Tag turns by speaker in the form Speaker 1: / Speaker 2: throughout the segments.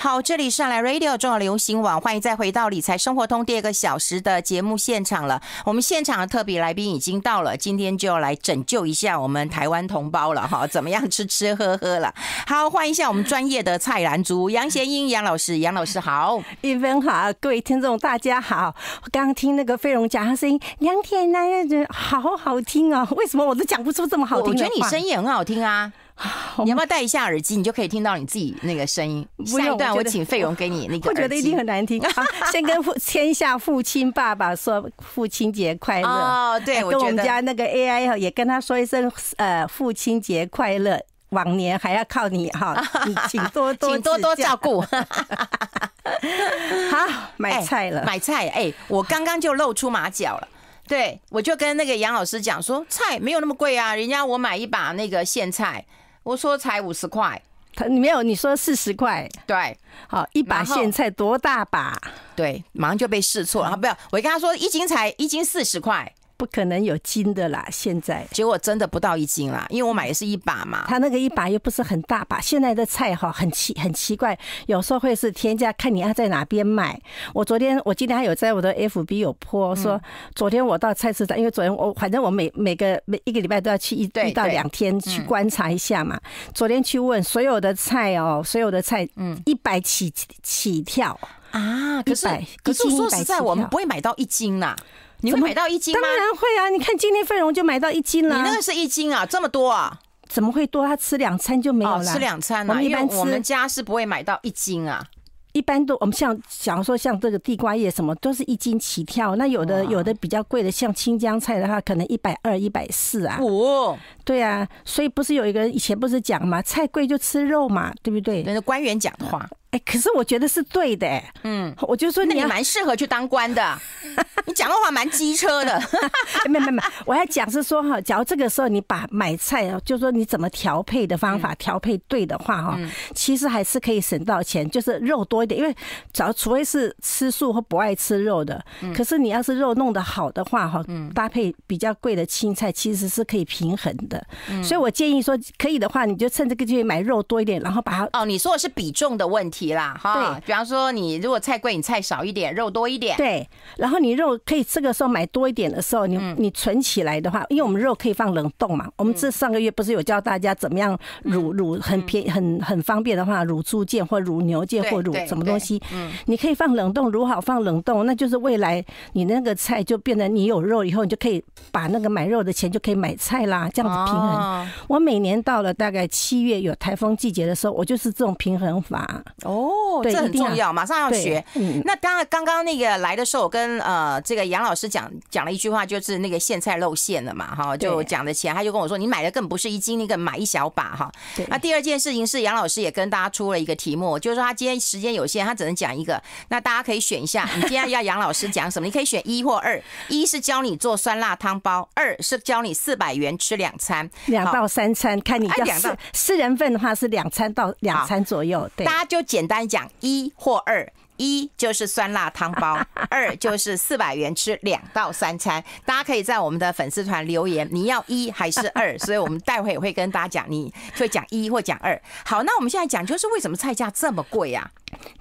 Speaker 1: 好，这里是来 Radio 中要流行网，欢迎再回到理财生活通第二个小时的节目现场了。我们现场的特别来宾已经到了，今天就要来拯救一下我们台湾同胞了哈，怎么样吃吃喝喝了？好，欢迎一下我们专业的蔡兰竹、杨贤英杨老师，杨老师好，云芬好，各位听众大家好。刚刚听那个飞龙讲他声音，两天啊，好好听哦，为什么我都讲不出这么好听我觉得你声音很好听啊。你要不要戴一下耳机？你就可以听到你自己那个声音。下一段我请费荣给你那个耳 我觉得一定很难听。先跟父，先下父亲爸爸说
Speaker 2: 父亲节快乐哦。对，跟我们家那个 AI 也跟他说一声，呃，父亲节快乐。往年还要靠你哈，请多请多多照顾。哈，
Speaker 1: 买菜了，买菜。哎，我刚刚就露出马脚了。对，我就跟那个杨老师讲说，菜没有那么贵啊，人家我买一把那个苋菜。我说才五十块，他你没有你说四十块，对，好一把苋菜多大把？对，马上就被试错然后不要，我跟他说一斤才一斤四十块。不可能有斤的啦！现在结果真的不到一斤啦，因为
Speaker 2: 我买也是一把嘛，他那个一把又不是很大把。现在的菜哈很奇很奇怪，有时候会是天价，看你要在哪边买。我昨天我今天还有在我的 FB 有坡，说，昨天我到菜市场，因为昨天我反正我每每个每一个礼拜都要去一到两天去观察一下嘛。昨天去问所有的菜哦，所有的菜，嗯，一百
Speaker 1: 起起跳啊，可是可是说实在，我们不会买到一斤啦。你会买到一斤吗？当然会啊！你看今天费荣就买到一斤了。你那个是一斤啊？这么多啊？
Speaker 2: 怎么会多？他吃两餐就没有了，吃两餐啊！一般我们
Speaker 1: 家是不会买到一斤啊。
Speaker 2: 一般都我们像，假如说像这个地瓜叶什么，都是一斤起跳。那有的有的比较贵的，像青江菜的话，可能一百二、一百四啊。五。对啊，所以不是有一个以前不是讲嘛？菜贵就吃肉嘛，对不对？那是官员讲话。哎，可是我觉得是对的，嗯，我就说你蛮适合去当官的，
Speaker 1: 你讲的
Speaker 2: 话蛮机车的。没没没，我要讲是说哈，假如这个时候你把买菜啊，就是说你怎么调配的方法调配对的话哈，其实还是可以省到钱，就是肉多一点，因为只要除非是吃素或不爱吃肉的，可是你要是肉弄得好的话哈，搭配比较贵的青菜，其实是可以平衡的。所以我
Speaker 1: 建议说，可以的话你就趁这个机会买肉多一点，然后把它哦，你说的是比重的问题。啦哈，比方说你如果菜贵，你菜少一点，肉多一点。对，然后你肉可以这个
Speaker 2: 时候买多一点的时候，你你存起来的话，因为我们肉可以放冷冻嘛。我们这上个月不是有教大家怎么样卤卤很便很很方便的话，卤猪腱或卤牛腱或卤什么东西，嗯，你可以放冷冻卤好放冷冻，那就是未来你那个菜就变成你有肉以后，你就可以把那个买肉的钱就可以买菜啦，这样子平衡。我每年到了大概七月有台风季节的时候，我就是这种平衡法。哦，这很重要，马上要学。
Speaker 1: 那当刚刚刚那个来的时候，我跟呃这个杨老师讲讲了一句话，就是那个苋菜露馅了嘛，哈，就讲的钱，他就跟我说，你买的更不是一斤，那个买一小把哈。那第二件事情是，杨老师也跟大家出了一个题目，就是说他今天时间有限，他只能讲一个。那大家可以选一下，你今天要杨老师讲什么？你可以选一或二，一是教你做酸辣汤包，二是教你四百元吃两餐，两到三
Speaker 2: 餐，看你的到，四人份的话是两餐到两餐左右。对，大家就简。简单讲，
Speaker 1: 一或二，一就是酸辣汤包，二就是四百元吃两到三餐。大家可以在我们的粉丝团留言，你要一还是二？所以我们待会也会跟大家讲，你会讲一或讲二。好，那我们现在讲，就是为什么菜价这么贵呀？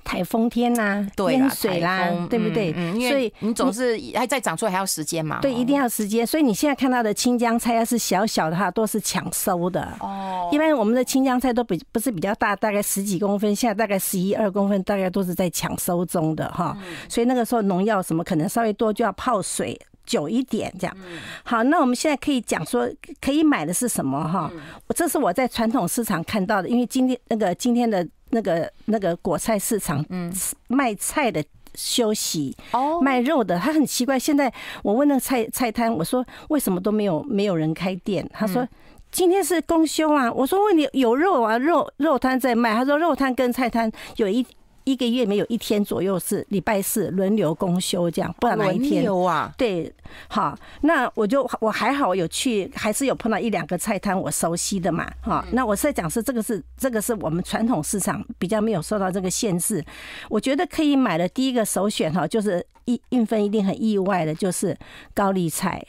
Speaker 1: 台风天呐，淹水啦，对不对？所以你总是还在长出来，还要时间嘛？对，一
Speaker 2: 定要时间。所以你现在看到的青江菜要是小小的哈，都是抢收的哦。一般我们的青江菜都比不是比较大，大概十几公分，现在大概十一二公分，大概都是在抢收中的哈。所以那个时候农药什么可能稍微多，就要泡水久一点这样。好，那我们现在可以讲说可以买的是什么哈？这是我在传统市场看到的，因为今天那个今天的。那个那个果菜市场，嗯，卖菜的休息，哦，卖肉的，他很奇怪。现在我问那个菜菜摊，我说为什么都没有没有人开店？他说今天是公休啊。我说问你有肉啊，肉肉摊在卖。他说肉摊跟菜摊有一。一个月没有一天左右是礼拜四轮流公休这样，不然哪一天？轮流啊，对，好，那我就我还好有去，还是有碰到一两个菜摊我熟悉的嘛，哈，那我在讲是这个是这个是我们传统市场比较没有受到这个限制，我觉得可以买的第一个首选哈，就是一运分一定很意外的，就是高丽菜。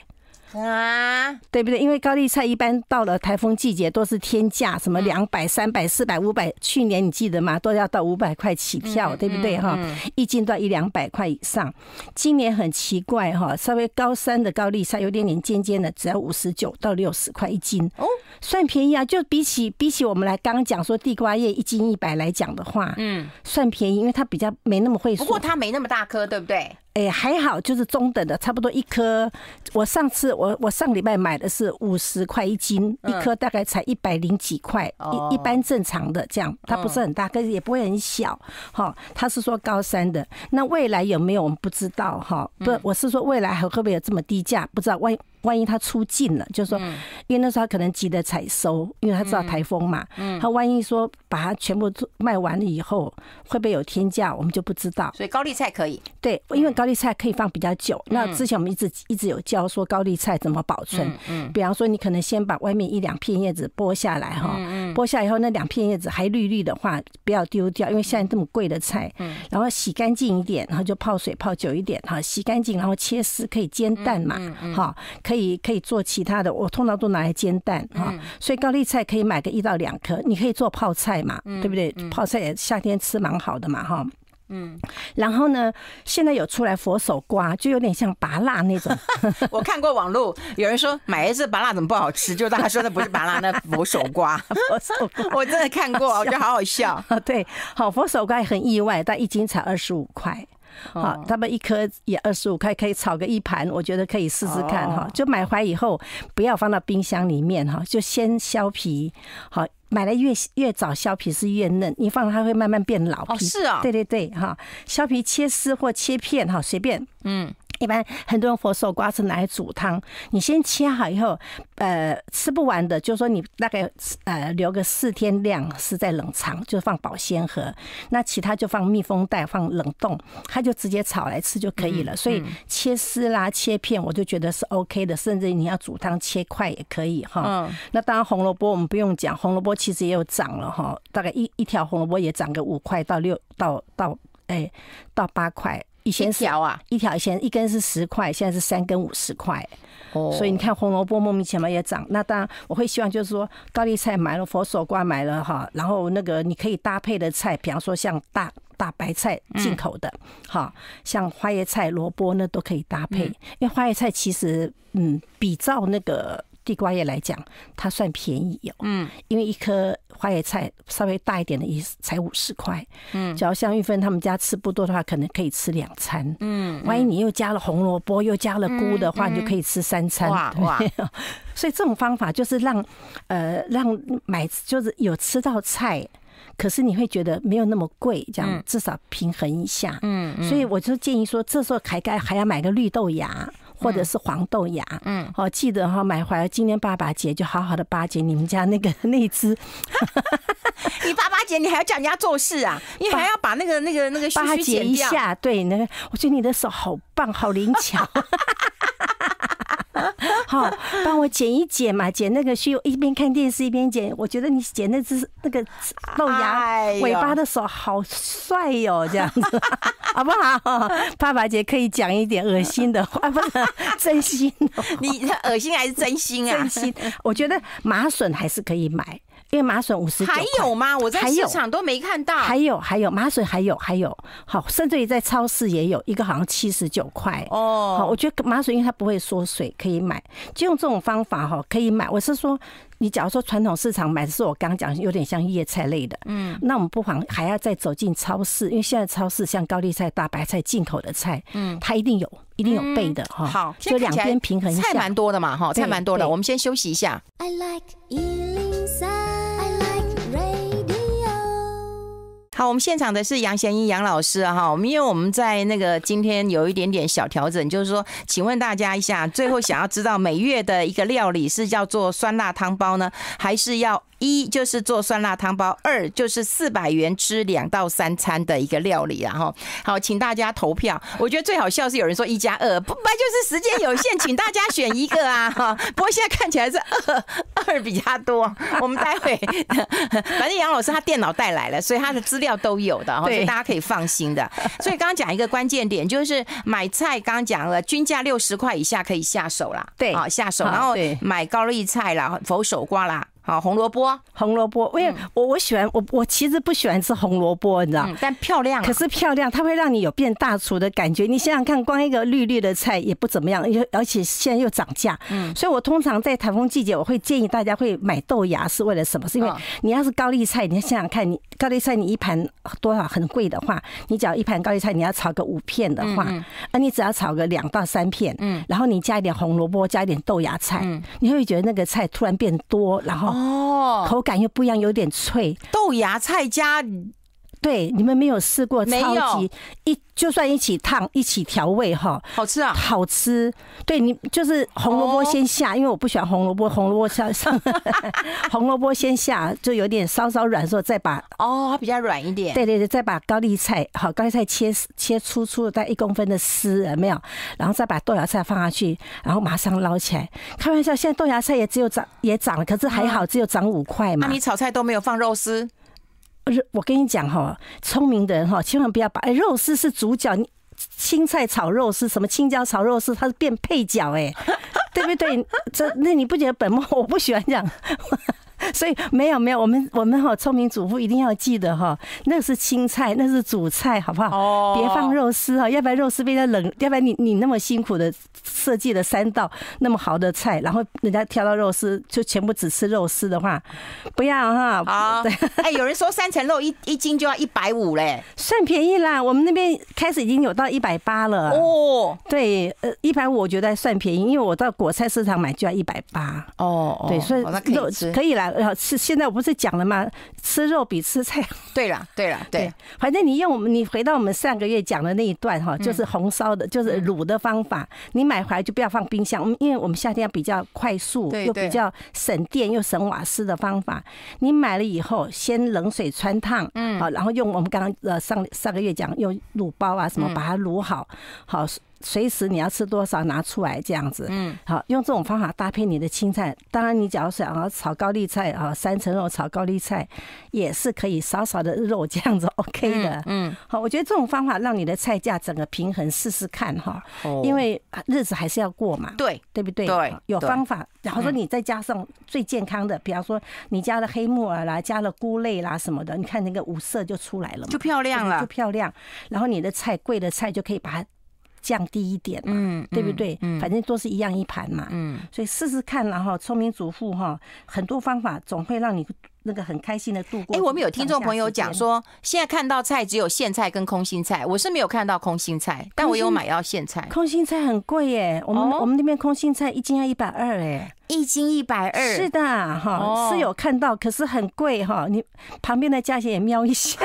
Speaker 2: 啊，对不对？因为高丽菜一般到了台风季节都是天价，什么两百、三百、四百、五百，去年你记得吗？都要到五百块起跳，对不对哈？一斤都要一两百块以上。今年很奇怪哈，稍微高山的高丽菜有点点尖尖的，只要五十九到六十块一斤哦，算便宜啊。就比起比起我们来刚刚讲说地瓜叶一斤一百来讲的话，嗯，算便宜，因为它比较没那么会。不过
Speaker 1: 它没那么大颗，对不对？
Speaker 2: 哎，还好，就是中等的，差不多一颗。我上次我我上礼拜买的是五十块一斤，一颗大概才一百零几块，一一般正常的这样，它不是很大，可是也不会很小。哈，他是说高三的，那未来有没有我们不知道哈？不，我是说未来还会不会有这么低价，不知道万。万一他出镜了，就是说，因为那时候他可能急着采收，因为他知道台风嘛。嗯。他万一说把它全部卖完了以后，会不会有天价？我们就不知道。所以高丽菜可以。对，因为高丽菜可以放比较久。那之前我们一直一直有教说高丽菜怎么保存。嗯。比方说，你可能先把外面一两片叶子剥下来哈。嗯。剥下以后，那两片叶子还绿绿的话，不要丢掉，因为现在这么贵的菜。嗯。然后洗干净一点，然后就泡水泡久一点哈，洗干净然后切丝可以煎蛋嘛，哈，可以可以做其他的。我通常都拿来煎蛋哈，所以高丽菜可以买个一到两颗，你可以做泡菜嘛，对不对？泡菜也夏天吃蛮好的嘛，
Speaker 1: 哈。嗯，
Speaker 2: 然后呢？现在有出来佛手瓜，就有点像拔蜡那
Speaker 1: 种。我看过网络，有人说买一次拔蜡怎么不好吃，就大家他说的不是拔蜡，那佛手瓜，佛手我真的看过，我觉得好好
Speaker 2: 笑对，好佛手瓜很意外，但一斤才二十五块。好，他们一颗也二十五块，可以炒个一盘，我觉得可以试试看哈。就买回来以后不要放到冰箱里面哈，就先削皮好。买来越越早削皮是越嫩，你放它会慢慢变老。哦，是啊，对对对，哈，削皮切丝或切片，哈，随便。嗯。一般很多人佛手瓜是拿来煮汤，你先切好以后，呃，吃不完的，就说你大概呃留个四天量是在冷藏，就放保鲜盒，那其他就放密封袋放冷冻，它就直接炒来吃就可以了。所以切丝啦、切片，我就觉得是 OK 的，甚至你要煮汤切块也可以哈。那当然红萝卜我们不用讲，红萝卜其实也有涨了哈，大概一一条红萝卜也涨个五块到六到到哎到八块。以前一条啊，一条以前一根是十块，现在是三根五十块。哦，所以你看红萝卜莫名其妙也涨。那当然我会希望就是说，高丽菜买了，佛手瓜买了哈，然后那个你可以搭配的菜，比方说像大大白菜进口的，哈，像花椰菜、萝卜那都可以搭配。因为花椰菜其实嗯，比照那个。地瓜叶来讲，它算便宜哦。嗯，因为一颗花叶菜稍微大一点的也才五十块。嗯，只要像玉芬他们家吃不多的话，可能可以吃两餐。嗯，万一你又加了红萝卜，又加了菇的话，你就可以吃三餐。哇哇！所以这种方法就是让呃让买就是有吃到菜，可是你会觉得没有那么贵，这样至少平衡一下。嗯。所以我就建议说，这时候还该还要买个绿豆芽。或者是黄豆芽，嗯，哦，记得哈，买回来今天爸爸节，就好好的巴结你们家那个 那只。
Speaker 1: 你爸爸节，你还要叫人家做事啊？你还要把那个那个那个巴结一下？
Speaker 2: 对，那个，我觉得你的手好棒，好灵巧。好，帮我剪一剪嘛，剪那个须。要一边看电视一边剪。我觉得你剪那只那个露牙尾巴的手好帅哟，这样子 好不好？爸爸姐可以讲一点恶心的话，不真心。你恶心还是真心啊？真心。我觉得麻笋还是可以买。因为麻笋五十，还有吗？我在市场
Speaker 1: 都没看到。
Speaker 2: 还有还有麻笋，还有还有，好，甚至于在超市也有一个，好像七十九块哦。好，我觉得麻笋因为它不会缩水，可以买，就用这种方法哈，可以买。我是说，你假如说传统市场买的是我刚讲有点像叶菜类的，嗯，那我们不妨还要再走进超市，因为现在超市像高丽菜、大白菜、进口的菜，嗯，它一定有，一定有备的哈。好，就两边平衡一下，菜蛮
Speaker 1: 多的嘛哈，菜蛮多的，我们先休息一下。I like 好，我们现场的是杨贤英杨老师哈。我们因为我们在那个今天有一点点小调整，就是说，请问大家一下，最后想要知道每月的一个料理是叫做酸辣汤包呢，还是要？一就是做酸辣汤包，二就是四百元吃两到三餐的一个料理，然后好，请大家投票。我觉得最好笑是有人说一加二，不，就是时间有限，请大家选一个啊 哈。不过现在看起来是二二比较多，我们待会 反正杨老师他电脑带来了，所以他的资料都有的，所以大家可以放心的。所以刚刚讲一个关键点，就是买菜，刚刚讲了均价六十块以下可以下手啦，对，好下手，然后买高丽菜啦，佛手瓜啦。啊，红
Speaker 2: 萝卜，红萝卜，因为我我喜欢我我其实不喜欢吃红萝卜，你知道但漂亮，可是漂亮，它会让你有变大厨的感觉。你想想看，光一个绿绿的菜也不怎么样，且而且现在又涨价。嗯，所以我通常在台风季节，我会建议大家会买豆芽是为了什么？是因为你要是高丽菜，你想想看你高丽菜，你一盘多少很贵的话，你只要一盘高丽菜，你要炒个五片的话，那你只要炒个两到三片，嗯，然后你加一点红萝卜，加一点豆芽菜，你会觉得那个菜突然变多，然后。哦，口感又不一样，有点脆，豆芽菜加。对，你们没有试过，超级一就算一起烫，一起调味哈，好吃啊，好吃。对你就是红萝卜先下，因为我不喜欢红萝卜，红萝卜上 红萝卜先下，就有点稍稍软之候再把
Speaker 1: 哦，它比较软一点。对
Speaker 2: 对对，再把高丽菜好，高丽菜切丝，切粗粗的，带一公分的丝，没有，然后再把豆芽菜放下去，然后马上捞起来。开玩笑，现在豆芽菜也只有涨，也涨了，可是还好只有涨五块嘛。那你炒菜都没有放肉丝？不是，我跟你讲哈，聪明的人哈，千万不要把肉丝是主角，青菜炒肉丝，什么青椒炒肉丝，它是变配角哎，对不对？这那你不觉得本末，我不喜欢这样。所以没有没有，我们我们哈聪明主妇一定要记得哈，那是青菜，那是主菜，好不好？哦，别放肉丝哈，要不然肉丝被它冷，要不然你你那么辛苦的设计了三道那么好的菜，然后人家挑到肉丝，就全部只吃肉丝的话，不要哈。啊，
Speaker 1: 哎，有人说三层肉一一斤就要一百五嘞，算便
Speaker 2: 宜啦。我们那边开始已经有到一百八了。哦，对，呃，一百五我觉得算便宜，因为我到果菜市场买就要一百八。哦对，所以肉可以啦。然后吃，现在我不是讲了吗？吃肉比吃菜。对了，对了，对。反正你用我们，你回到我们上个月讲的那一段哈，就是红烧的，就是卤的方法。你买回来就不要放冰箱，因为我们夏天要比较快速，又比较省电又省瓦斯的方法。你买了以后，先冷水穿烫，嗯，好，然后用我们刚刚呃上上个月讲用卤包啊什么把它卤好，好。随时你要吃多少拿出来这样子，嗯，好用这种方法搭配你的青菜。当然，你假如想要炒高丽菜啊，三层肉炒高丽菜也是可以，少少的肉这样子 OK 的，嗯，好，我觉得这种方法让你的菜价整个平衡，试试看哈。哦，因为日子还是要过嘛，对，对不对？对，有方法。然后说你再加上最健康的，比方说你加了黑木耳啦，加了菇类啦什么的，你看那个五色就出来了，就漂亮了，就漂亮。然后你的菜贵的菜就可以把它。降低一点嘛，对不对？反正都是一样一盘嘛，所以试试看。然后聪明主妇哈，很多方法总会
Speaker 1: 让你。那个很开心的度过。哎，我们有听众朋友讲说，现在看到菜只有苋菜跟空心菜，我是没有看到空心菜，但我有买到苋菜。
Speaker 2: 空心菜很贵耶，我们我们那边空心菜一斤要一百二哎，一斤一百二。是的哈，是有看到，可是很贵哈。你旁边的价钱也瞄一下，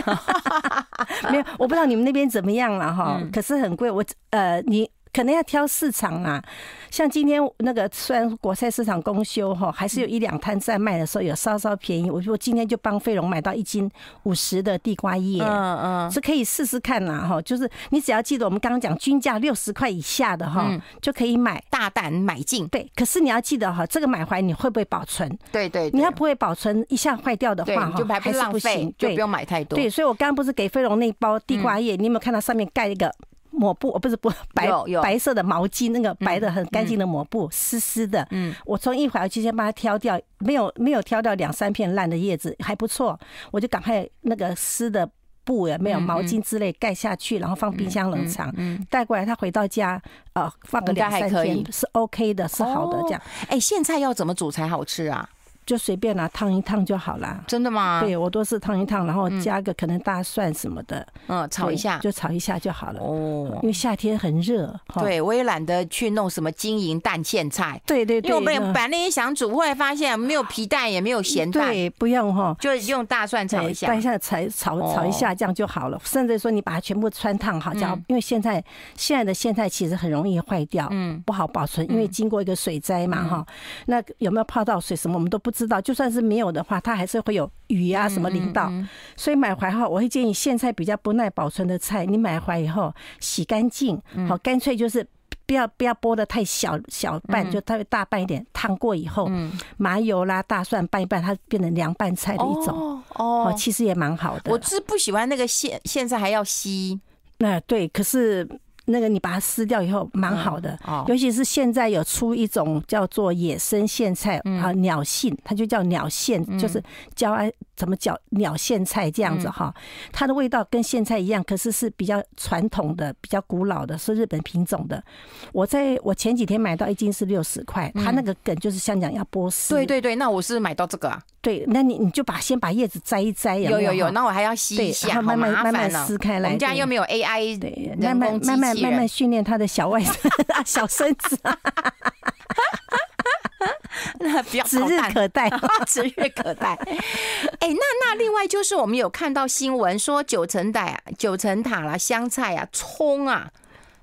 Speaker 2: 没有，我不知道你们那边怎么样了哈。可是很贵，我呃你。可能要挑市场啦，像今天那个虽然国菜市场公休哈，还是有一两摊在卖的时候有稍稍便宜。我我今天就帮飞龙买到一斤五十的地瓜叶，嗯嗯，是可以试试看啦哈。就是你只要记得我们刚刚讲均价六十块以下的哈，就可以买，大胆买进。对，可是你要记得哈，这个买回来你会不会保存？对对，你要不会保存一下坏掉的话哈，还是不行，对，不要买太多。对，所以我刚刚不是给飞龙那包地瓜叶，你有没有看到上面盖一个？抹布哦，不是不 白白色的毛巾，那个白的很干净的抹布，湿湿的。嗯，我从一回来就先把它挑掉，没有没有挑掉两三片烂的叶子，还不错。我就赶快那个湿的布也没有毛巾之类盖下去，然后放冰箱冷藏。嗯，带过来他回到家，呃，放个两三天
Speaker 1: 是 OK 的，是好的这样。哎，苋菜要怎么煮才好吃啊？就随便拿烫一
Speaker 2: 烫就好了。真的吗？对我都是烫一烫，然后加个可能大蒜什么的，嗯，炒一下就炒一下就好了。哦，因为
Speaker 1: 夏天很热。对，我也懒得去弄什么金银蛋苋菜。对对。因为们有把那些想煮，后来发现没有皮蛋也没有咸蛋。对，不用哈，就用大蒜炒一下，当下炒炒炒一下这样就好了。甚至说你把
Speaker 2: 它全部穿烫好加，因为现在现在的苋菜其实很容易坏掉，嗯，不好保存，因为经过一个水灾嘛哈。那有没有泡到水什么？我们都不。知道，就算是没有的话，它还是会有雨啊什么淋到，所以买回来后，我会建议苋菜比较不耐保存的菜，你买回来以后洗干净，好，干脆就是不要不要剥的太小，小半就它会大半一点，烫过以后，麻油啦大蒜拌一拌，它变成凉拌菜的一种，哦，其实也蛮好的。我
Speaker 1: 是不喜欢那个苋苋菜还要吸，
Speaker 2: 那对，可是。那个你把它撕掉以后蛮好的，尤其是现在有出一种叫做野生苋菜啊，鸟苋，它就叫鸟苋，就是叫怎么叫鸟苋菜这样子哈，它的味道跟苋菜一样，可是是比较传统的、比较古老的，是日本品种的。我在我前几天买到一斤是六十块，它那个梗就是像讲要剥丝。对对对，那我是买到这个啊。对，那你你就把先把叶子摘一摘。有有有，那我还要吸一下，慢慢慢慢撕开来。我们家又
Speaker 1: 没有 AI，对，慢慢慢慢慢慢
Speaker 2: 训练他的小外孙
Speaker 1: 啊，小孙子 那不要，指日可待，指日可待。哎，那那另外就是我们有看到新闻说九层塔、九层塔啦，香菜啊，葱啊，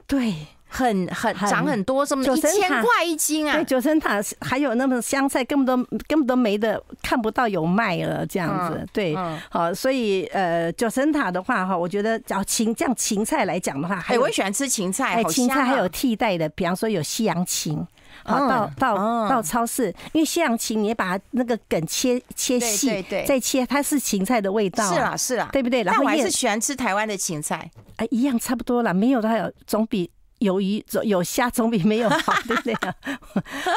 Speaker 1: 对。很很涨很多，什么一千块一斤啊？对，
Speaker 2: 九层塔还有那么香菜根本都根本都没的，看不到有卖了这样子。对，好，所以呃，九层塔的话哈，我觉得叫芹这样芹菜来讲的话，哎，我喜欢吃芹
Speaker 1: 菜，哎，芹菜还有
Speaker 2: 替代的，比方说有西洋芹，好，到到到超市，因为西洋芹你把那个梗切切细，再切，它是芹菜的味道。是啦是啦，对不对？然后我还是喜欢
Speaker 1: 吃台湾的芹菜。
Speaker 2: 哎，一样差不多啦，没有的话总比。有鱼总有虾总比没有好，对不对？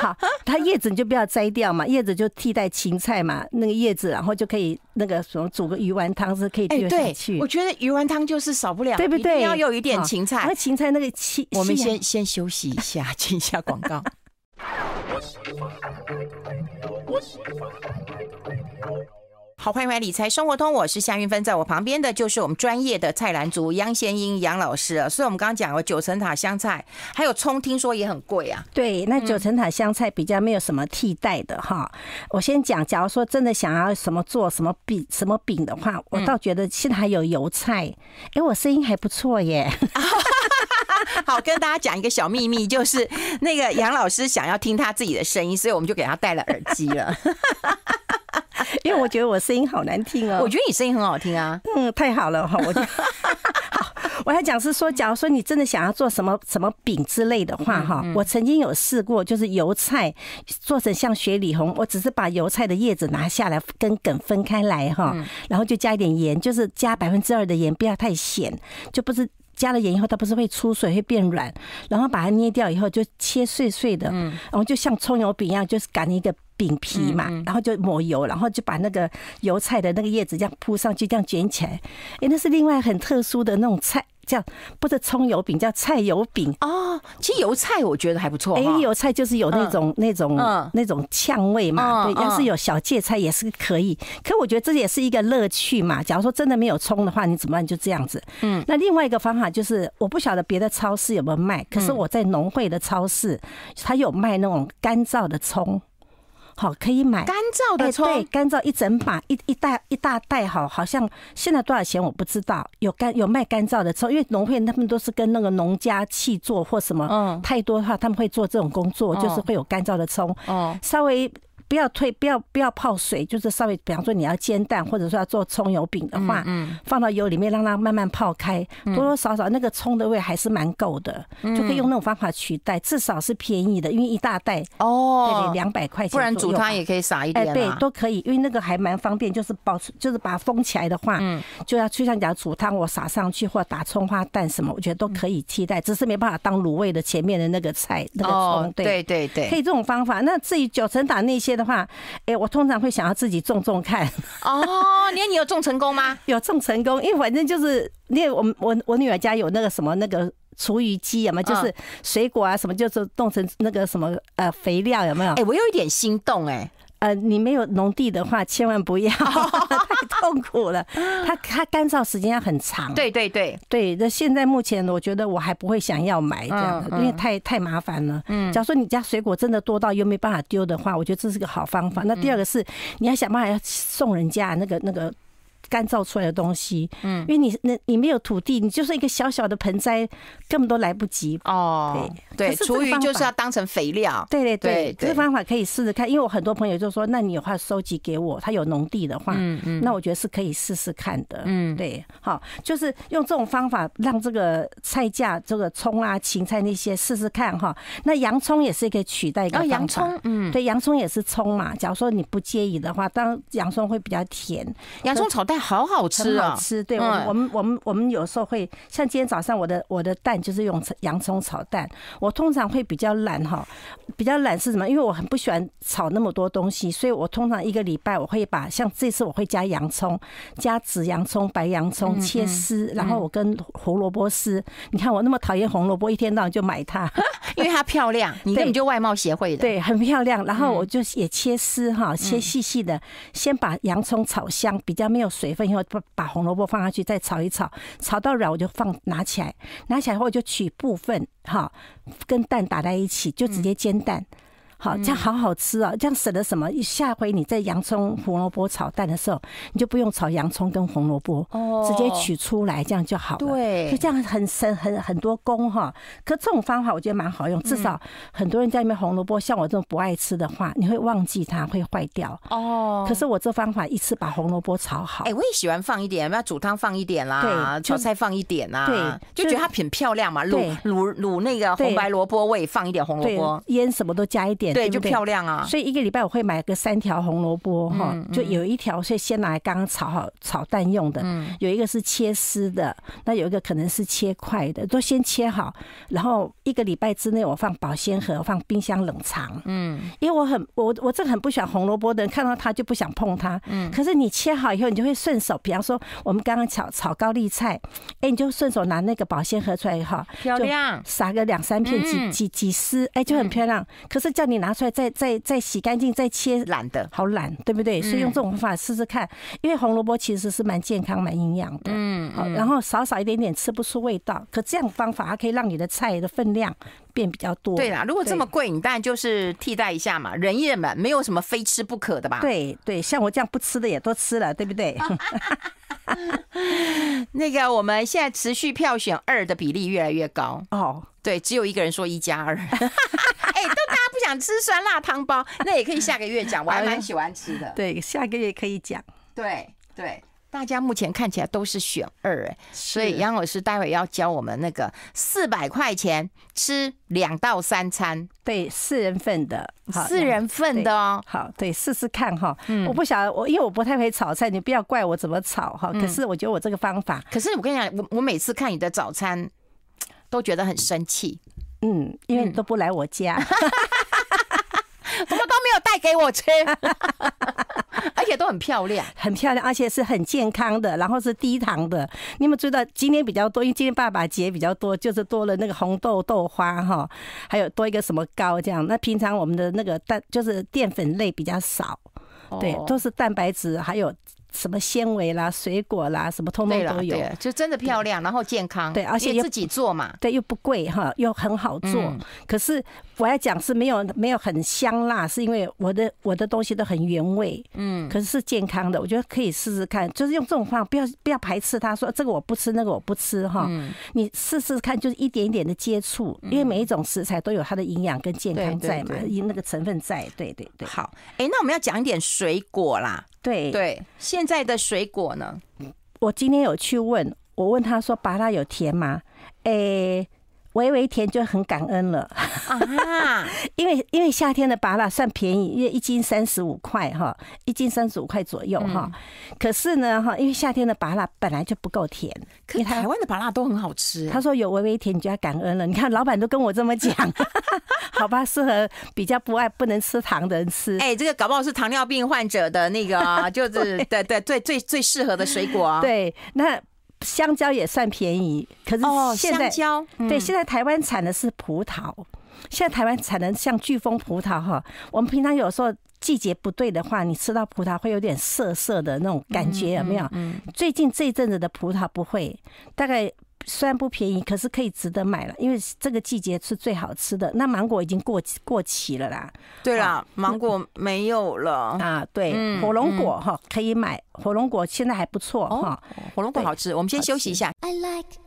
Speaker 2: 好，它叶子你就不要摘掉嘛，叶子就替代芹菜嘛，那个叶子然后就可以那个什么煮个鱼丸汤是可以接下去。我
Speaker 1: 觉得鱼丸汤就是少不了，对不对？要有一点芹菜。那芹菜那个青，我们先先休息一下，进一下广告。好，欢迎来理财生活通，我是夏云芬，在我旁边的就是我们专业的蔡篮族杨贤英杨老师。所以，我们刚刚讲了九层塔香菜，还有葱，听说也很贵啊。对，那九层
Speaker 2: 塔香菜比较没有什么替代的哈。我先讲，假如说真的想要什么做什么饼什么饼的话，我倒觉得现在还有油菜。哎，我声音还不
Speaker 1: 错耶。好，跟大家讲一个小秘密，就是那个杨老师想要听他自己的声音，所以我们就给他戴了耳机了。因为我觉得我声音好难听哦，我觉得你声音很好听啊，嗯，太好了哈，我就 好，
Speaker 2: 我还讲是说，假如说你真的想要做什么什么饼之类的话哈，我曾经有试过，就是油菜做成像雪里红，我只是把油菜的叶子拿下来跟梗分开来哈，然后就加一点盐，就是加百分之二的盐，不要太咸，就不是加了盐以后它不是会出水会变软，然后把它捏掉以后就切碎碎的，嗯，然后就像葱油饼一样，就是擀一个。饼皮嘛，然后就抹油，然后就把那个油菜的那个叶子这样铺上去，这样卷起来。哎，那是另外很特殊的那种菜，叫不是葱油饼，叫菜油饼哦。其实油菜我觉得还不错，哎，油菜就是有那种那种那种呛味嘛。对，要是有小芥菜也是可以。可我觉得这也是一个乐趣嘛。假如说真的没有葱的话，你怎么办？就这样子。嗯，那另外一个方法就是，我不晓得别的超市有没有卖，可是我在农会的超市，它有卖那种干燥的葱。好，可以买干燥的葱，对，干燥一整把一一大一大袋，好，好像现在多少钱我不知道，有干有卖干燥的葱，因为农会他们都是跟那个农家去做或什么，嗯，太多的话他们会做这种工作，就是会有干燥的葱，哦，稍微。不要退，不要不要泡水，就是稍微，比方说你要煎蛋，或者说要做葱油饼的话，放到油里面让它慢慢泡开，多多少少那个葱的味还是蛮够的，就可以用那种方法取代，至少是便宜的，因为一大袋哦，两百块钱，不然煮汤也可以撒一点，哎对，都可以，因为那个还蛮方便，就是保存，就是把它封起来的话，就要就像讲煮汤我撒上去，或者打葱花蛋什么，我觉得都可以替代，只是没办法当卤味的前面的那个菜那个葱，对对对，可以这种方法。那至于九层塔那些。的话，哎，我通常会想要自己种种看。哦，那 你有种成功吗？有种成功，因为反正就是那我们我我女儿家有那个什么那个厨余机啊有？就是水果啊什么，就是弄成那个什么呃肥料有没有？哎，我有
Speaker 1: 一点心动哎。
Speaker 2: 呃，你没有农地的话，千万不要 太痛苦了。它它干燥时间要很长。
Speaker 1: 对对对对，
Speaker 2: 那现在目前我觉得我还不会想要买这样的，因为太太麻烦了。嗯，假说你家水果真的多到又没办法丢的话，我觉得这是个好方法。那第二个是，你要想办法要送人家那个那个。干燥出来的东西，嗯，因为你那你没有土地，你就是一个小小的盆栽，根本都来不及哦。对对，厨余就是要
Speaker 1: 当成肥料。对
Speaker 2: 对对，这个方法可以试试看，因为我很多朋友就说，那你有话收集给我，他有农地的话，嗯嗯，那我觉得是可以试试看的。嗯，对，好，就是用这种方法让这个菜价，这个葱啊、芹菜那些试试看哈。那洋葱也是可以取代一个洋葱，嗯，对，洋葱也是葱嘛。假如说你不介意的话，当洋葱会比较甜，洋葱炒蛋。好好吃啊，吃对，我们我们我们我们有时候会像今天早上，我的我的蛋就是用洋葱炒蛋。我通常会比较懒哈，比较懒是什么？因为我很不喜欢炒那么多东西，所以我通常一个礼拜我会把像这次我会加洋葱，加紫洋葱、白洋葱切丝，然后我跟胡萝卜丝。你看我那么讨厌红萝卜，一天到晚就买它，因为它漂亮，你根本就外貌协会的，对，很漂亮。然后我就也切丝哈，切细细的，先把洋葱炒香，比较没有水。水分以后把把红萝卜放下去，再炒一炒，炒到软我就放拿起来，拿起来后就取部分哈，跟蛋打在一起，就直接煎蛋。好，这样好好吃哦。这样省了什么？下回你在洋葱、胡萝卜炒蛋的时候，你就不用炒洋葱跟红萝卜，哦，直接取出来，这样就好了。对，就这样很省很很多工哈。可这种方法我觉得蛮好用，至少很多人家里面红萝卜，像我这种不爱吃的话，你会忘记它会坏掉。
Speaker 1: 哦。可是
Speaker 2: 我这方法一
Speaker 1: 次把红萝卜炒好。哎，我也喜欢放一点，要煮汤放一点啦，对，炒菜放一点啦，对，就觉得它挺漂亮嘛，卤卤卤那个红白萝卜味，放一点红萝卜，腌什么都加一点。对，就漂亮啊！所
Speaker 2: 以一个礼拜我会买个三条红萝卜哈，就有一条是先拿来刚刚炒好炒蛋用的，有一个是切丝的，那有一个可能是切块的，都先切好，然后一个礼拜之内我放保鲜盒放冰箱冷藏。嗯，因为我很我我这很不喜欢红萝卜的人，看到它就不想碰它。嗯，可是你切好以后，你就会顺手，比方说我们刚刚炒炒高丽菜，哎，你就顺手拿那个保鲜盒出来哈，漂亮，撒个两三片几几几丝，哎，就很漂亮。可是叫你。拿出来再再再洗干净再切懒的好懒，对不对？所以用这种方法试试看，因为红萝卜其实是蛮健康、蛮营养的。嗯，然后少少一点点吃不出味道，可这样方法它可以让你的菜的分量变比较多。对啦，如果这么
Speaker 1: 贵，你当然就是替代一下嘛，忍一忍嘛，没有什么非吃不可的吧？对
Speaker 2: 对，像我这样不吃的也
Speaker 1: 都吃了，对不对？那个我们现在持续票选二的比例越来越高哦。对，只有一个人说一加二。哎。想吃酸辣汤包，那也可以下个月讲，我还蛮喜欢吃的。对，下个月可以讲。对对，大家目前看起来都是选二哎，所以杨老师待会要教我们那个四百块钱吃两到三餐，对，四人份的，四人份的哦。好，对，试试看哈。嗯，我不晓得，我因为我不太会炒菜，你不要怪我怎么炒哈。可是我觉得我这个方法，可是我跟你讲，我我每次看你的早餐，都觉得很生气。嗯，因为你都不来我家。给我吃，而且都很漂
Speaker 2: 亮，很漂亮，而且是很健康的，然后是低糖的。你们知道今天比较多，因为今天爸爸节比较多，就是多了那个红豆豆花哈，还有多一个什么糕这样。那平常我们的那个蛋就是淀粉类比较少，对，都是蛋白质还有。什么纤维啦，水果啦，什么通通都有，就真的漂亮，然后健康，对，而且自己做嘛，对，又不贵哈，又很好做。可是我要讲是没有没有很香辣，是因为我的我的东西都很原味，嗯，可是是健康的，我觉得可以试试看，就是用这种方法，不要不要排斥它，说这个我不吃，那个我不吃哈。你试试看，就是一点一点的接触，因为每一种食材都有它的营养跟健康在嘛，因那个成分在，对对对。好，
Speaker 1: 哎，那我们要讲一点水果啦。对对，现在的水果呢？
Speaker 2: 我今天有去问，我问他说：“芭拉有甜吗？”诶。微微甜就很感恩了
Speaker 1: 啊，
Speaker 2: 因为因为夏天的芭乐算便宜，因为一斤三十五块哈，一斤三十五块左右哈。可是呢哈，因为夏天的芭乐本来就不够甜，可台湾的芭乐都很好吃。他说有微微甜，你就要感恩了。你看老板都跟我这么讲，好吧，适合
Speaker 1: 比较不爱不能吃糖的人吃。哎，这个搞不好是糖尿病患者的那个，就是对对对最最适合的水果啊。对，那。香蕉也算便宜，可
Speaker 2: 是现在，香蕉对现在台湾产的是葡萄，现在台湾产的像飓风葡萄哈，我们平常有时候季节不对的话，你吃到葡萄会有点涩涩的那种感觉，有没有？最近这一阵子的葡萄不会，大概。虽然不便宜，可是可以值得买了，因为这个季节是最好吃的。那芒果已经过过期了啦，
Speaker 1: 对啦，芒果没有了啊。对，火龙果哈可以买，火龙果现在还不错哈，火龙果好吃。我们先休息一下。I like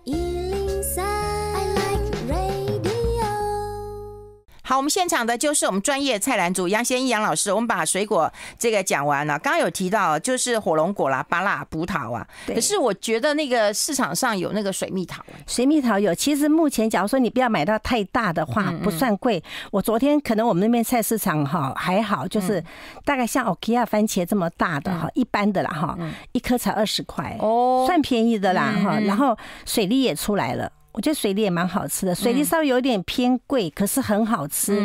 Speaker 1: 好，我们现场的就是我们专业菜篮组杨先义杨老师。我们把水果这个讲完了，刚刚有提到就是火龙果啦、巴辣葡萄啊。可是我觉得那个市场上有那个水蜜桃。
Speaker 2: 水蜜桃有，其实目前假如说你不要买到太大的话，不算贵。我昨天可能我们那边菜市场哈还好，就是大概像 O K a 番茄这么大的哈，一般的啦哈，一颗才二十块哦，算便宜的啦哈。然后水利也出来了。我觉得水梨也蛮好吃的，水梨稍微有点偏贵，可是很好吃。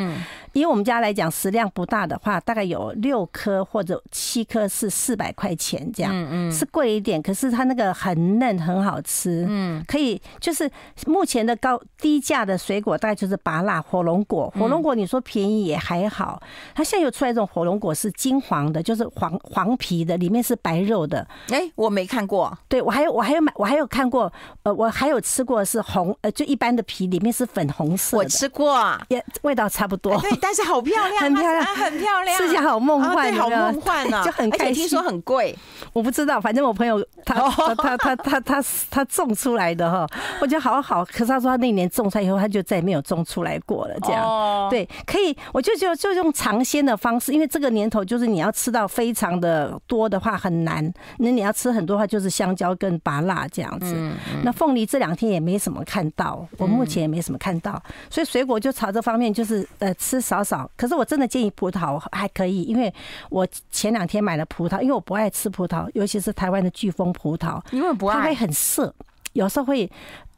Speaker 2: 因为我们家来讲，食量不大的话，大概有六颗或者七颗是四百块钱这样，是贵一点，可是它那个很嫩，很好吃，嗯，可以。就是目前的高低价的水果，大概就是芭辣、火龙果。火龙果你说便宜也还好，它现在有出来这种火龙果是金黄的，就是黄黄皮的，里面是白肉的。哎，我没看过。对我还有我还有买我还有看过，呃，我还有吃过是红，呃，就一般的皮里面是粉红色。我吃过，也味道差不多。
Speaker 1: 但是好漂亮，很漂亮，很漂亮，世界好梦幻，好梦幻啊，就很开心。听说很贵，
Speaker 2: 我不知道，反正我朋友他他他他他他种出来的哈，我觉得好好。可是他说他那年种菜以后，他就再也没有种出来过了。这样，对，可以。我就就就用尝鲜的方式，因为这个年头就是你要吃到非常的多的话很难，那你要吃很多的话就是香蕉跟芭辣这样子。那凤梨这两天也没什么看到，我目前也没什么看到，所以水果就朝这方面就是呃吃。少少，可是我真的建议葡萄还可以，因为我前两天买了葡萄，因为我不爱吃葡萄，尤其是台湾的巨峰葡萄，因为不爱，它会很涩，有时候会。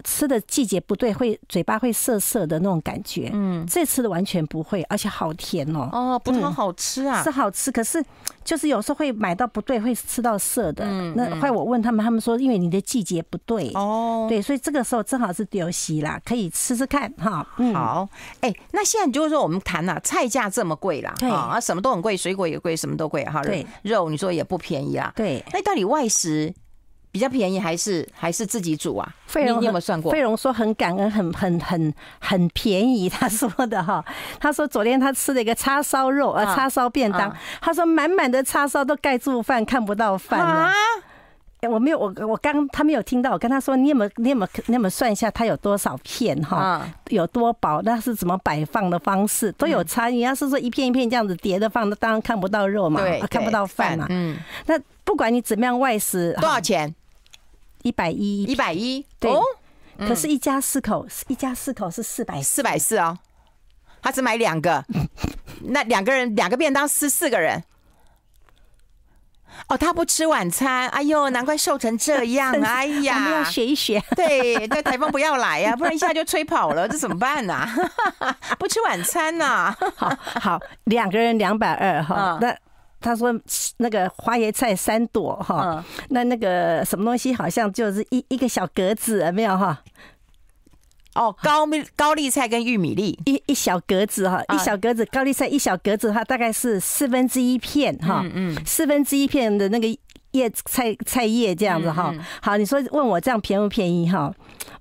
Speaker 2: 吃的季节不对，会嘴巴会涩涩的那种感觉。嗯，这次的完全不会，而且好甜哦。哦，葡萄好吃啊，是好吃，可是就是有时候会买到不对，会吃到涩的。嗯，那后来我问他们，他们说因为你的季节不对。哦，对，所以这个时候正好
Speaker 1: 是丢西啦，可以吃吃看哈。好，哎，那现在就是说我们谈了菜价这么贵啦，对啊，什么都很贵，水果也贵，什么都贵哈。对，肉你说也不便宜啊。对，那到底外食？比较便宜还是还是自己煮啊？费荣你有没有算过？费
Speaker 2: 荣说很感恩，很很很很便宜，他说的哈。他说昨天他吃了一个叉烧肉，呃，叉烧便当，他说满满的叉烧都盖住饭，看不到饭。啊？我没有，我我刚他没有听到，我跟他说，你有没有，你有没有，你有没有算一下他有多少片哈？有多薄？那是怎么摆放的方式？都有差异。要是说一片一片这样子叠着放，当然看不到肉嘛，看不到饭嘛。嗯。那不管
Speaker 1: 你怎么样外食，多少钱？一百一，一百一，对，可是一家四口，一家四口是四百，四百四哦。他只买两个，那两个人两个便当是四个人。哦，他不吃晚餐，哎呦，难怪瘦成这样，哎呀，我们要学一学。对，那台风不要来呀，不然一下就吹跑了，这怎么办呢？不吃晚餐呢？好好，
Speaker 2: 两个人两百二，好，那。他说：“那个花椰菜三朵哈，那那个什么东西好像就是一一个小格子，没有哈？
Speaker 1: 哦，高米高丽菜跟玉米粒一一小格子哈，一小格子高
Speaker 2: 丽菜一小格子，它大概是四分之一片哈，嗯四分之一片的那个叶菜菜叶这样子哈。好，你说问我这样便不便宜哈？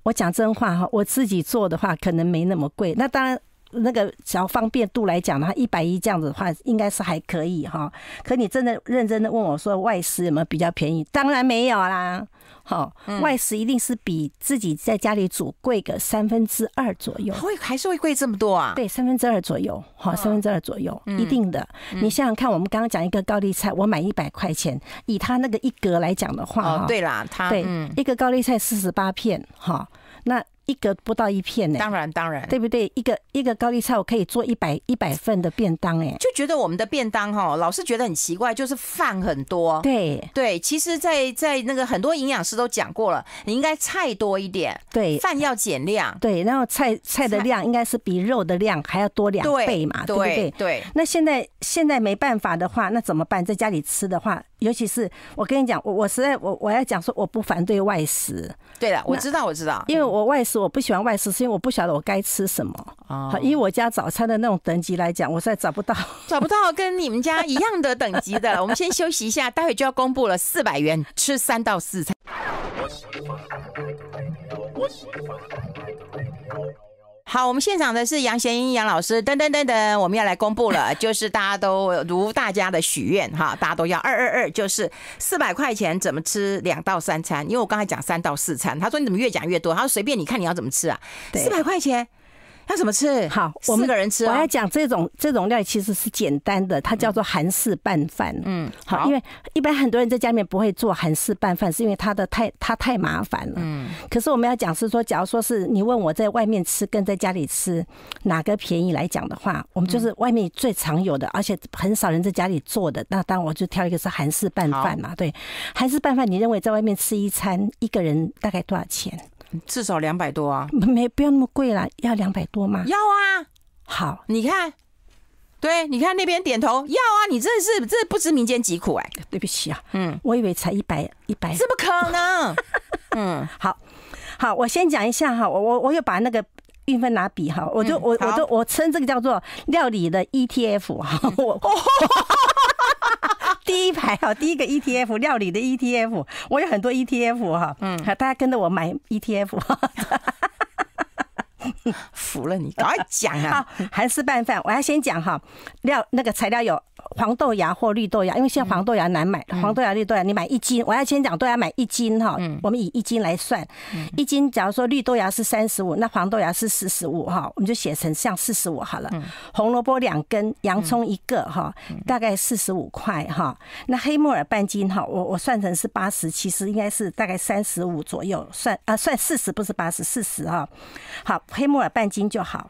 Speaker 2: 我讲真话哈，我自己做的话可能没那么贵。那当然。”那个只要方便度来讲的话，一百一这样子的话，应该是还可以哈。可你真的认真的问我说，外食有没有比较便宜？当然没有啦，哈，外食一定是比自己在家里煮贵个三分之二左右。会还是会贵这么多啊？对，三分之二左右，哈，三分之二左右，一定的。你想想看，我们刚刚讲一个高丽菜，我买一百块钱，以它那个一格来讲的话，哈，对啦，它对，一个高丽菜四十八片，哈，那。一格不到一片呢，当然当然，对不对？一个一个高丽菜，我可以做一百一百份的便当，哎，就
Speaker 1: 觉得我们的便当哈，老是觉得很奇怪，就是饭很多。对对，其实，在在那个很多营养师都讲过了，你应该菜多一点，对，饭要减量，
Speaker 2: 对，然后菜菜的量应该是比肉的量还要多两倍嘛，对不对？对。那现在现在没办法的话，那怎么办？在家里吃的话，尤其是我跟你讲，我我实在我我要讲说，我不反对外食。
Speaker 1: 对了，我知道我知道，因
Speaker 2: 为我外食。我不喜欢外食，是因为我不晓得我该吃什么啊。以我家早餐的那种等级来讲，我实
Speaker 1: 在找不到，找不到跟你们家一样的等级的。我们先休息一下，待会就要公布了，四百元吃三到四餐。好，我们现场的是杨贤英杨老师。等等等等，我们要来公布了，就是大家都如大家的许愿哈，大家都要二二二，就是四百块钱怎么吃两到三餐？因为我刚才讲三到四餐，他说你怎么越讲越多？他说随便你看你要怎么吃啊，四百块钱。要怎么吃？好，我们个人吃。我要讲这种这种
Speaker 2: 料理其实是简单的，它叫做韩式拌饭。嗯，好，因为一般很多人在家里面不会做韩式拌饭，是因为它的太它太麻烦了。嗯，可是我们要讲是说，假如说是你问我在外面吃跟在家里吃哪个便宜来讲的话，我们就是外面最常有的，而且很少人在家里做的。那当我就挑一个是韩式拌饭嘛，对，韩式拌饭，你认为在外面吃一餐一个人大概多少钱？
Speaker 1: 至少两百多啊，没不要那么贵啦，要两百多吗？要啊，好，你看，对，你看那边点头，要啊，你这是这不知民间疾苦哎，对不起啊，嗯，我以为才一百一百，怎么可能？嗯，好好，我先讲一下
Speaker 2: 哈，我我我又把那个运费拿笔哈，我就我我都我称这个叫做料理的 ETF 哈，我。第一排哈，第一个 ETF 料理的 ETF，我有很多 ETF 哈，嗯，大家跟着我买 ETF，服了你，赶快讲啊！韩式拌饭，我要先讲哈，料那个材料有。黄豆芽或绿豆芽，因为现在黄豆芽难买，黄豆芽、绿豆芽你买一斤，我要先讲豆芽买一斤哈，我们以一斤来算，一斤假如说绿豆芽是三十五，那黄豆芽是四十五哈，我们就写成像四十五好了。红萝卜两根，洋葱一个哈，大概四十五块哈。那黑木耳半斤哈，我我算成是八十，其实应该是大概三十五左右，算啊算四十不是八十，四十哈。好，黑木耳半斤就好。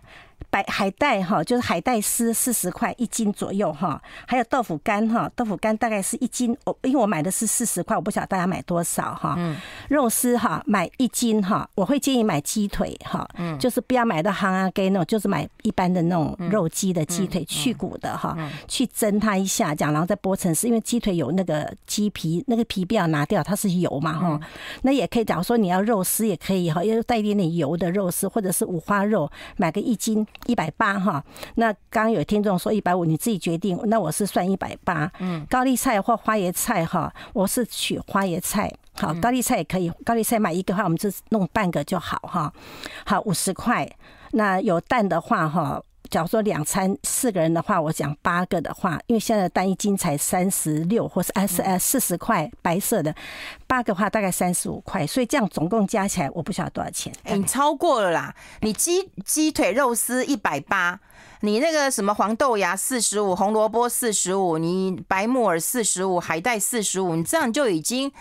Speaker 2: 白海带哈，就是海带丝四十块一斤左右哈。还有豆腐干哈，豆腐干大概是一斤，我因为我买的是四十块，我不晓得大家买多少哈。嗯。肉丝哈，买一斤哈，我会建议买鸡腿哈，就是不要买到 hang 啊 gay 那种，就是买一般的那种肉鸡的鸡腿，去骨的哈，去蒸它一下，这样然后再剥成丝，因为鸡腿有那个鸡皮，那个皮不要拿掉，它是油嘛哈。那也可以，假如说你要肉丝也可以哈，要带一点点油的肉丝，或者是五花肉，买个一斤一百八哈。那刚刚有听众说一百五，你自己决定，那我。是算一百八，嗯，高丽菜或花椰菜哈，我是取花椰菜，好，高丽菜也可以，高丽菜买一个的话，我们就弄半个就好哈，好五十块，那有蛋的话哈。假如说两餐四个人的话，我讲八个的话，因为现在单一斤才三十六，或是二 S 四十块白色的，八个话大概三十五块，所以这样总共加起来我不晓得多少钱。你
Speaker 1: 超过了啦，你鸡鸡腿肉丝一百八，你那个什么黄豆芽四十五，红萝卜四十五，你白木耳四十五，海带四十五，你这样就已经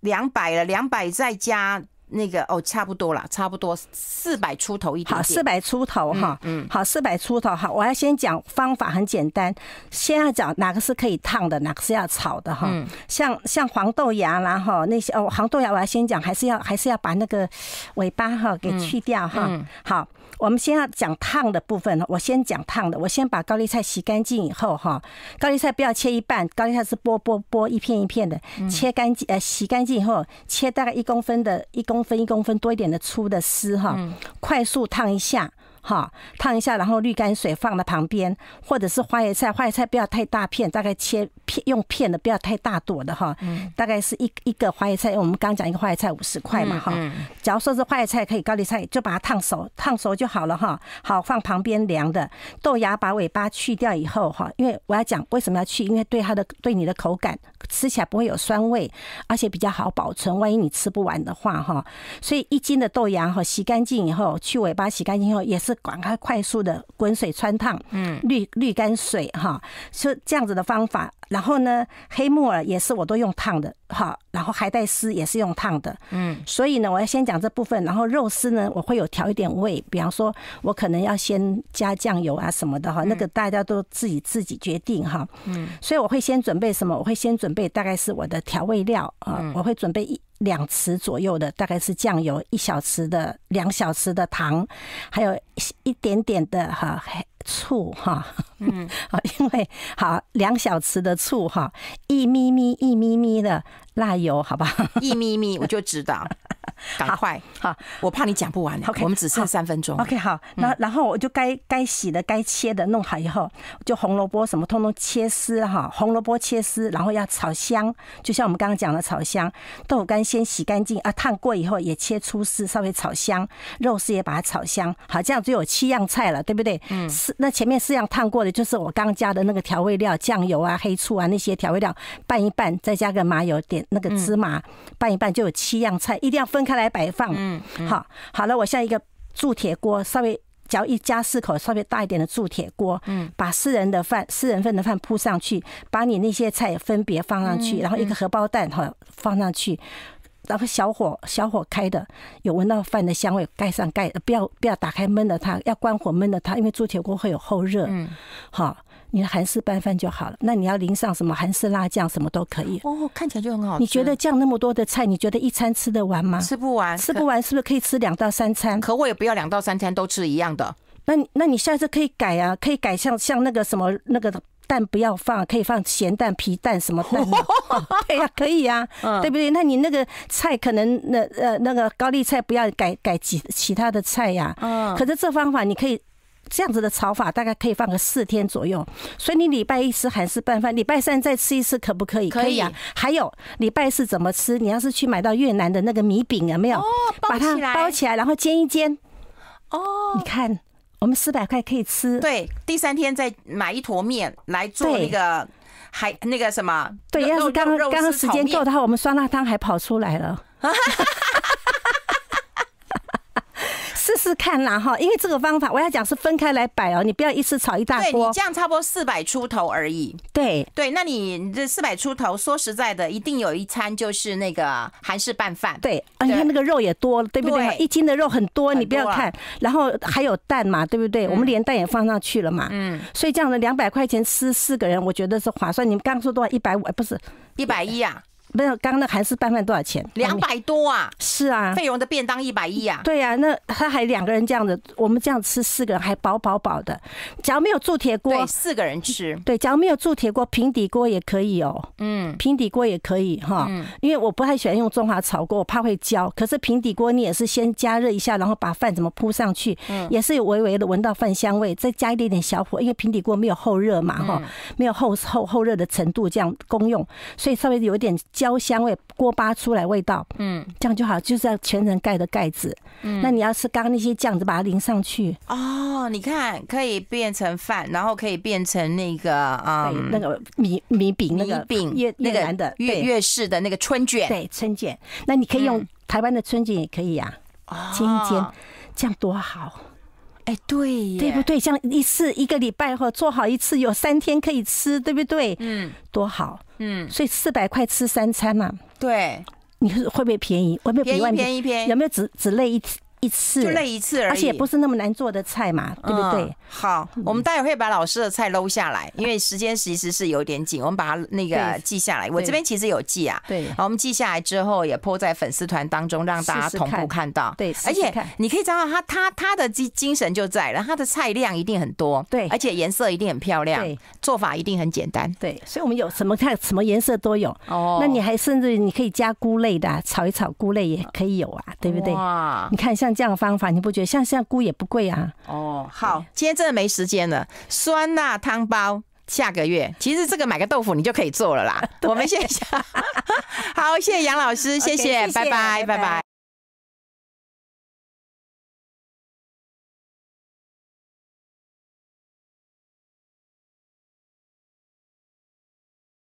Speaker 1: 两百了，两百再加。那个哦，差不多了，差不多四百出头一点。好，四百出头哈。嗯。好，四百出头。哈。我要先讲方
Speaker 2: 法，很简单。先要讲哪个是可以烫的，哪个是要炒的哈。嗯。像像黄豆芽，然后那些哦，黄豆芽我要先讲，还是要还是要把那个尾巴哈给去掉哈。嗯。好。我们先要讲烫的部分，我先讲烫的。我先把高丽菜洗干净以后，哈，高丽菜不要切一半，高丽菜是剥剥剥一片一片的，切干净，呃，洗干净以后，切大概一公分的，一公分一公分多一点的粗的丝，哈，快速烫一下。哈，烫一下，然后滤干水，放在旁边，或者是花椰菜。花椰菜不要太大片，大概切片用片的，不要太大朵的哈。嗯，大概是一一个花椰菜，因为我们刚讲一个花椰菜五十块嘛哈。嗯。假如说是花椰菜可以，高丽菜就把它烫熟，烫熟就好了哈。好，放旁边凉的豆芽，把尾巴去掉以后哈，因为我要讲为什么要去，因为对它的对你的口感。吃起来不会有酸味，而且比较好保存。万一你吃不完的话，哈，所以一斤的豆芽哈，洗干净以后去尾巴，洗干净以后也是赶快快速的滚水穿烫，嗯，滤滤干水哈，说这样子的方法。然后呢，黑木耳也是我都用烫的哈，然后海带丝也是用烫的，嗯，所以呢，我要先讲这部分，然后肉丝呢，我会有调一点味，比方说我可能要先加酱油啊什么的哈，那个大家都自己自己决定哈，嗯，所以我会先准备什么？我会先准备大概是我的调味料啊，我会准备一两匙左右的，大概是酱油一小匙的，两小匙的糖，还有一点点的哈黑。醋哈，嗯，因为好两小匙的醋哈，一咪咪一咪咪的。辣油，好吧，
Speaker 1: 一咪咪我就知道，赶
Speaker 2: 快好，我怕你讲不完 OK，我们只剩三分钟。OK，好，那然后我就该该洗的、该切的弄好以后，就红萝卜什么通通切丝哈，红萝卜切丝，然后要炒香，就像我们刚刚讲的炒香，豆腐干先洗干净啊，烫过以后也切粗丝，稍微炒香，肉丝也把它炒香，好，这样只有七样菜了，对不对？嗯，四那前面四样烫过的就是我刚刚加的那个调味料，酱油啊、黑醋啊那些调味料拌一拌，再加个麻油点。那个芝麻拌一拌就有七样菜，一定要分开来摆放。嗯，好，好了，我像一个铸铁锅，稍微只要一家四口稍微大一点的铸铁锅，嗯，把四人的饭、四人份的饭铺上去，把你那些菜分别放上去，然后一个荷包蛋哈放上去，然后小火小火开的，有闻到饭的香味，盖上盖，不要不要打开焖的它，要关火焖的它，因为铸铁锅会有后热。嗯，好。你的韩式拌饭就好了，那你要淋上什么韩式辣酱，什么都可以。
Speaker 1: 哦，看起来就很好。你觉得
Speaker 2: 酱那么多的菜，你觉得一餐吃得完吗？吃不完，吃不完是不是可以吃两到三餐？可我也不要两到三餐都吃一样的。那那，你下次可以改啊，可以改像像那个什么那个蛋不要放，可以放咸蛋、皮蛋什么蛋。对呀，可以呀，对不对？那你那个菜可能那呃那个高丽菜不要改改其其他的菜呀。嗯。可是这方法你可以。这样子的炒法大概可以放个四天左右，所以你礼拜一吃韩式拌饭，礼拜三再吃一次可不可以？可以啊。还有礼拜四怎么吃？你要是去买到越南的那个米饼有没有？哦，包起来，包起来，然后煎一
Speaker 1: 煎。哦，你看我们四百块可以吃。对，第三天再买一坨面来做一个海那个什么。对，要是刚刚刚刚时间够的
Speaker 2: 话，我们酸辣汤还跑出来了。试试看，啦哈，因为这个方法，我要讲是分开来摆哦，你不要一次炒一大锅。对，你这
Speaker 1: 样差不多四百出头而已。对对，那你这四百出头，说实在的，一定有一餐就是那个韩式拌饭。对，
Speaker 2: 啊，你看那个肉也多，对不对？一斤的肉很多，你不要看，然后还有蛋嘛，对不对？我们连蛋也放上去了嘛。嗯，所以这样的两百块钱吃四个人，我觉得是划算。你们刚刚说多少？一百五？不是，
Speaker 1: 一百一啊。
Speaker 2: 没有，刚刚那韩式拌饭多少钱？两
Speaker 1: 百多啊！是啊，费用的便当一百一啊。对
Speaker 2: 啊，那他还两个人这样子，我们这样吃四个人还饱饱饱的。只要没有铸铁锅，对，四个人吃。对，只要没有铸铁锅，平底锅也可以哦。嗯，平底锅也可以哈。嗯，因为我不太喜欢用中华炒锅，我怕会焦。可是平底锅你也是先加热一下，然后把饭怎么铺上去？嗯，也是有微微的闻到饭香味，再加一点点小火，因为平底锅没有后热嘛，哈，没有后后后热的程度这样功用，所以稍微有一点焦。焦香味，锅巴出来味道，嗯，这样就好，就是要全程盖的盖子。嗯，那你要吃，刚刚那些酱子把它淋上去。
Speaker 1: 哦，你看，可以变成饭，然后可以变成那个啊，那个米米饼、那米饼、月那个的月月式的那个春卷，对，
Speaker 2: 春卷。那你可以用台湾的春卷也可以呀，煎一煎，这样多好。哎，对呀，对不对？这样一次一个礼拜后做好一次，有三天可以吃，对不对？嗯，多好。嗯，所以四百块吃三餐嘛，对，你是会不会便宜，会不会比外面有没有只只累一天？一次就累一次而已，而且也不是
Speaker 1: 那么难做的菜嘛，对不对？好，我们待会会把老师的菜搂下来，因为时间其实是有点紧，我们把它那个记下来。我这边其实有记啊，对。好，我们记下来之后也泼在粉丝团当中，让大家同步看到。对，而且你可以找到他，他他的精精神就在了，他的菜量一定很多，对，而且颜色一定很漂亮，做法一定很简单，对。所以我们有什么菜，什么颜色都有哦。那你
Speaker 2: 还甚至你可以加菇类的，炒一炒菇类也可以有啊，对不对？哇，你看像。这样方法你
Speaker 1: 不觉得像现在菇也不贵啊？哦，好，今天真的没时间了。酸辣汤包下个月，其实这个买个豆腐你就可以做了啦。我们谢下，好，谢谢杨老师，谢谢，拜拜，拜拜。